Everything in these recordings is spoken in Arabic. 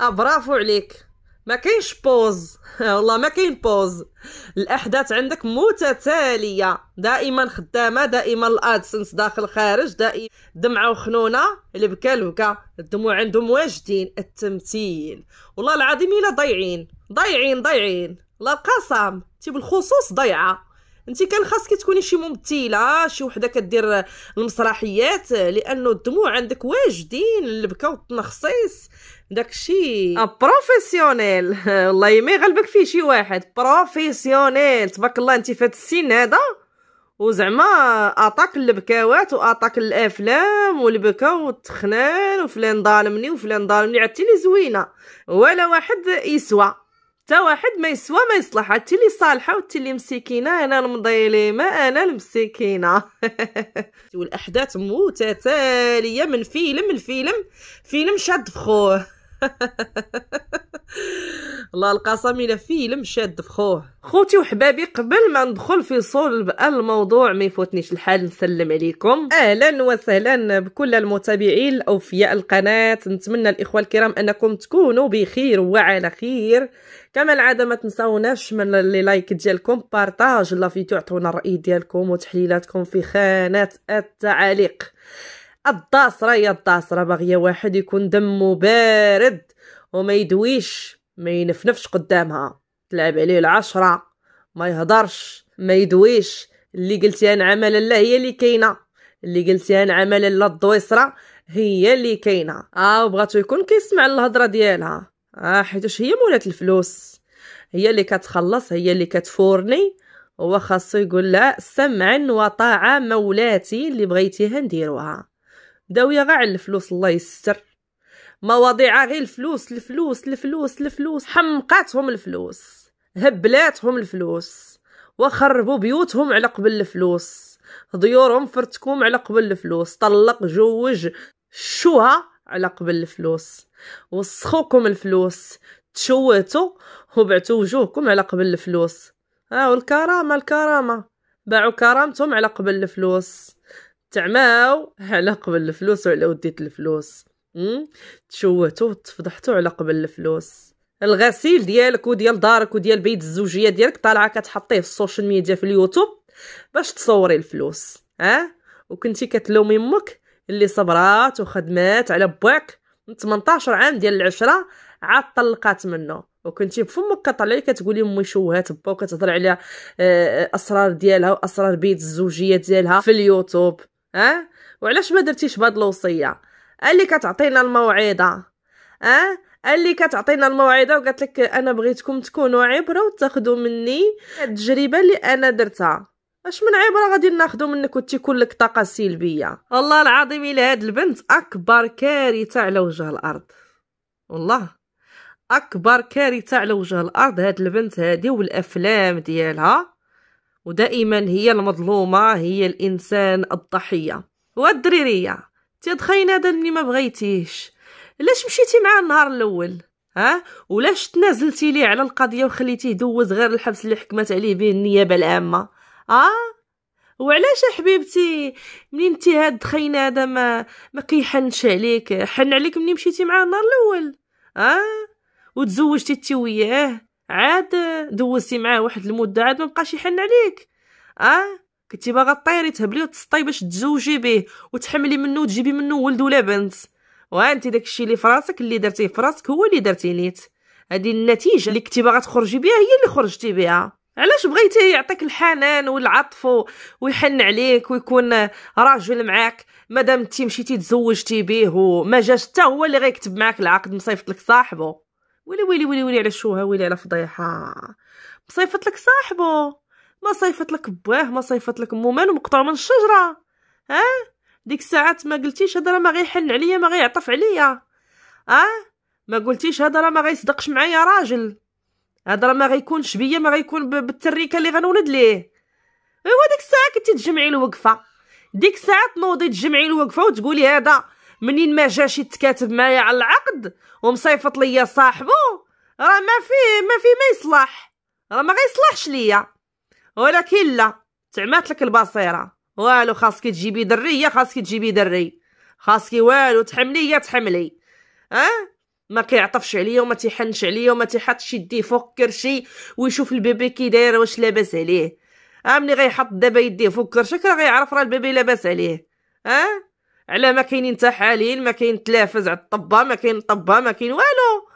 اه برافو عليك ما كاينش بوز والله ما كاين بوز الاحداث عندك متتاليه دائما خدامه دائما الادسنس داخل خارج دائما دمعه وخنونه اللي البكا الدموع عندهم واجدين التمثيل والله العظيم الا ضايعين ضايعين ضايعين لا القسم تي بالخصوص ضيعه انت كان خاصك تكوني شي ممثله شي وحده كدير المسرحيات لانه الدموع عندك واجدين البكا والتنخصيص داكشي بروفيسيونيل والله ما يغلبك فيه شي واحد بروفيسيونيل تبارك الله انت فات السن هذا وزعما اطاك البكاوات واطاك الافلام والبكا والتخنان وفلان ظالمني وفلان ظالمني عرفتي لي زوينه ولا واحد يسوى حتى واحد ما يسوى ما يصلح حتى اللي صالحه وحتى اللي مسكينه انا المضيلي ما انا المسكينه والاحداث متتاليه من فيلم لفيلم فيلم شاد فخوه الله القاسم الا فيلم شاد في خوه خوتي وحبابي قبل ما ندخل في صلب الموضوع ما يفوتنيش الحال نسلم عليكم اهلا وسهلا بكل المتابعين الاوفياء القناه نتمنى الاخوه الكرام انكم تكونوا بخير وعلى خير كما العاده ما تنساوناش من اللي لايك ديالكم بارطاج لا فيديو عطونا الراي ديالكم وتحليلاتكم في خانه التعاليق الضاسره يا الضاسره باغيه واحد يكون دمه بارد وما يدويش ما ينفنفش قدامها تلعب عليه العشرة ما يهضرش ما يدويش اللي قلتي انا عمل الله هي اللي كاينه اللي قلتي انا عمل الله الضويسره هي اللي كاينه اه وبغاتو يكون كيسمع الهضره ديالها اه حيتاش هي مولات الفلوس هي اللي كتخلص هي اللي كتفورني هو خاصو يقول لها سمعا وطاعه مولاتي اللي بغيتيها نديروها داويه غير على الفلوس الله يستر مواضيع غير الفلوس الفلوس الفلوس الفلوس حمقاتهم الفلوس هبلاتهم الفلوس وخربوا بيوتهم على قبل الفلوس ضيورهم فرتكم على قبل الفلوس طلق جوج شوها على قبل الفلوس وسخوكم الفلوس تشوتوا وبعتوا وجوهكم على قبل الفلوس ها والكرامه الكرامه باعوا كرامتهم على قبل الفلوس تعماو على قبل الفلوس وعلى وديت الفلوس تشوهتو وتفضحتو على قبل الفلوس الغسيل ديالك وديال دارك وديال بيت الزوجيه ديالك طالعه كتحطيه في السوشيال ميديا في اليوتيوب باش تصوري الفلوس ها أه؟ وكنتي كتلومي امك اللي صبرات وخدمات على باك من 18 عام ديال العشره عاد طلقات منه وكنتي بفمك كطلعي كتقولي امي شوهات با وكتهضر على آه، اسرار ديالها واسرار بيت الزوجيه ديالها في اليوتيوب ها أه؟ وعلاش ما درتيش بهاد الوصيه اللي كتعطينا الموعظه اه اللي كتعطينا الموعظه وقالت لك انا بغيتكم تكونوا عبره وتاخذوا مني التجربه اللي انا درتها اش من عبره غادي ناخدو منك وتيكون لك طاقه سلبيه والله العظيم الى هاد البنت اكبر كارثه على وجه الارض والله اكبر كارثه على وجه الارض هاد البنت هادي والافلام ديالها ودائما هي المظلومه هي الانسان الضحيه والدريريه تيدخين هذا مني ما بغيتيش علاش مشيتي معاه النهار الاول ها ولاش تنازلتي ليه على القضيه وخليتيه دوز غير الحبس اللي حكمت عليه به النيابه العامه اه وعلاش حبيبتي منين انت هاد الدخين هذا ما ما كيحنش عليك حن عليك منين مشيتي معاه النهار الاول اه وتزوجتي انت وياه عاد دوزتي معاه واحد المده عاد ما بقاش يحن عليك اه كنتي باغا طيري تهبلي وتسطي باش تزوجي به وتحملي منه وتجيبي منه ولد ولا بنت وانت داكشي اللي فراسك اللي درتيه فراسك هو اللي درتيه نيت هذه النتيجه اللي كنتي باغا تخرجي بها هي اللي خرجتي بها علاش بغيتي يعطيك الحنان والعطف ويحن عليك ويكون راجل معاك مادام انت مشيتي تزوجتي بيه وما جاش حتى هو اللي غيكتب معاك العقد مصيفط لك صاحبه ويلي ويلي ويلي ويلي على الشوهه ويلي على فضيحه مصيفط لك صاحبه ما صيفط لك باه ما صيفط لك مومان ومقطوع من الشجره ها ديك الساعات ما قلتيش هذا راه ما غيحن عليا ما غيعطف عليا اه ما قلتيش هذا راه ما غيصدقش معايا راجل هذا راه ما غيكونش بيا ما غيكون بالتريكه اللي غنولد ليه ايوا ديك الساعه كنتي تجمعي الوقفه ديك الساعه تنوضي تجمعي الوقفه وتقولي هذا منين ما جاش يتكاتب معايا على العقد ومصيفط ليا صاحبو راه ما فيه ما فيه ما يصلح راه ما غيصلحش ليا ولكن لا تعمات لك البصيره والو خاصك تجيبي دريه خاصك تجيبي دري خاصك والو تحملي يا تحملي اه ما كيعطفش عليا وما تيحنش عليا وما تيحطش يديه فوق كرشي ويشوف البيبي كي داير واش لاباس عليه اه ملي غيحط دابا يديه فوق كرشك راه غيعرف راه البيبي لاباس عليه اه على ما كاينين تحاليل ما كاين تلافز على الطبه ما كاين طبه ما كاين والو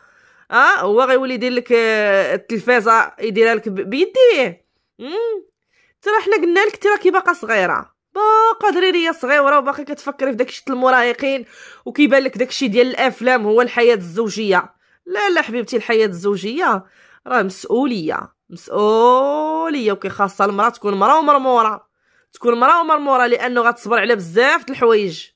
اه هو غيولي يدير لك آه، التلفازه يديرها لك بيديه ترى حنا قلنا لك راكي باقا صغيره باقا دريريه صغيره وباقي كتفكري في داكشي المراهقين وكيبان لك داكشي ديال الافلام هو الحياه الزوجيه لا لا حبيبتي الحياه الزوجيه راه مسؤوليه مسؤوليه خاصها المراه تكون مراه ومرموره تكون مراه ومرموره لانه غتصبر على بزاف د الحوايج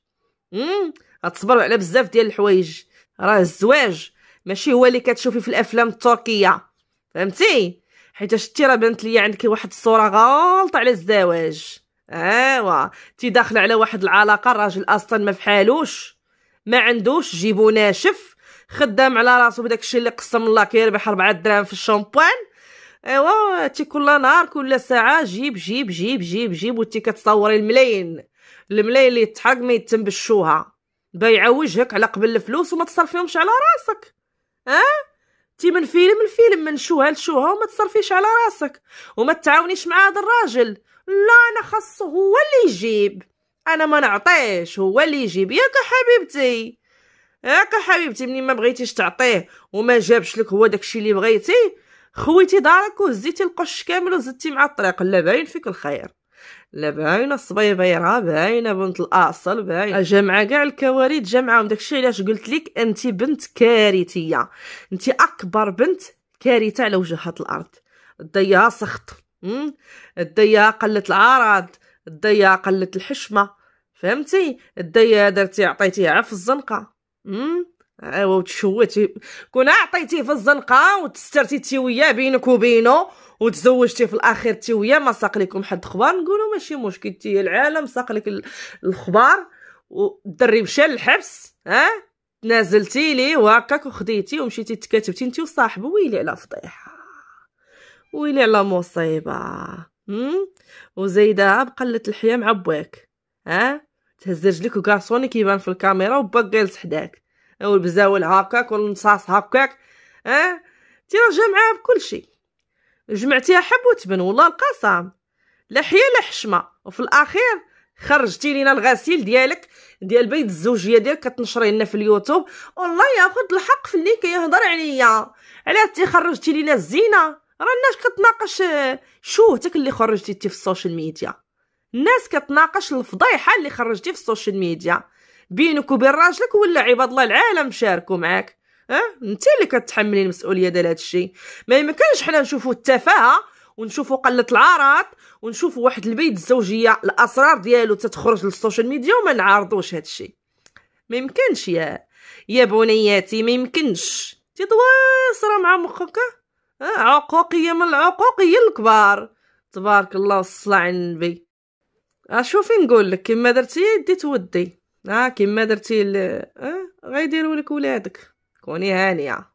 غتصبر على بزاف ديال الحوايج راه الزواج ماشي هو اللي كتشوفي في الافلام التركيه فهمتي حيت شتي راه بانت ليا عندك واحد الصوره غالطه على الزواج ايوا تي داخله على واحد العلاقه الراجل اصلا ما فحالوش ما عندوش جيبو ناشف خدام على راسو بداك الشيء اللي قسم الله كيربح 4 دراهم في الشامبوان ايوا تي كل نهار كل ساعه جيب جيب جيب جيب جيب وتي كتصوري الملاين الملاين اللي تحق ما يتنبشوها بايعه وجهك على قبل الفلوس وما تصرفيهمش على راسك ها أه؟ تي من فيلم لفيلم من شوهه لشوهه وما تصرفيش على راسك وما تعاونيش مع هذا الراجل لا انا خاصو هو اللي يجيب انا ما نعطيش هو اللي يجيب ياك حبيبتي ياك حبيبتي مني ما بغيتيش تعطيه وما جابش لك هو داكشي اللي بغيتي خويتي دارك وهزيتي القش كامل وزدتي مع الطريق لا باين فيك الخير لا باينه الصبيبيره باينه بنت الاصل باينه جامعه كاع الكوارث جمعهم داكشي علاش قلت لك انت بنت كارثيه انت اكبر بنت كارثه على وجه هاد الارض الضياء سخط الضياء قلت العرض الضياء قلت الحشمه فهمتي الضياء درتي عطيتيها عف الزنقه امم ايوا وتشوتي كون عطيتيه في الزنقه وتسترتي وياه بينك وبينه وتزوجتي في الاخير وياه ما ساق لكم حد خبار نقولوا ماشي مشكل تي العالم ساق لك الخبار والدري مشى للحبس ها تنازلتي ليه وهكاك وخديتي ومشيتي تكاتبتي انت وصاحبه ويلي على فضيحه ويلي على مصيبه وزيده بقلة الحياه مع بواك ها تهز لك وكاع كيبان في الكاميرا وباك جالس حداك هاكاك هكاك والنصاص هكاك اه تي راه جامعه بكلشي جمعتيها حب وتبن والله القسم لا حيا لا حشمه وفي الاخير خرجتي لينا الغسيل ديالك ديال بيت الزوجيه ديالك كتنشري لنا في اليوتيوب والله ياخذ الحق في اللي كيهضر عليا علاه تي خرجتي لينا الزينه راناش كتناقش شوهتك اللي خرجتي في السوشيال ميديا الناس كتناقش الفضيحه اللي خرجتي في السوشيال ميديا بينك وبين راجلك ولا عباد الله العالم شاركوا معاك ها أه؟ انت اللي كتحملي المسؤوليه ديال هذا الشيء ما يمكنش حنا نشوفوا التفاهه ونشوفوا قله العارات ونشوفوا واحد البيت الزوجيه الاسرار ديالو تتخرج للسوشيال ميديا وما نعرضوش هذا الشيء ما يمكنش يا يا بنياتي ما يمكنش تتواصر مع مخك أه؟ عقوقيه من العقوقيه الكبار تبارك الله والصلاه على النبي أشوفي نقول لك كما درتي يدي تودي ها آه، كيما درتي اه غيديروا لك ولادك كوني هانيه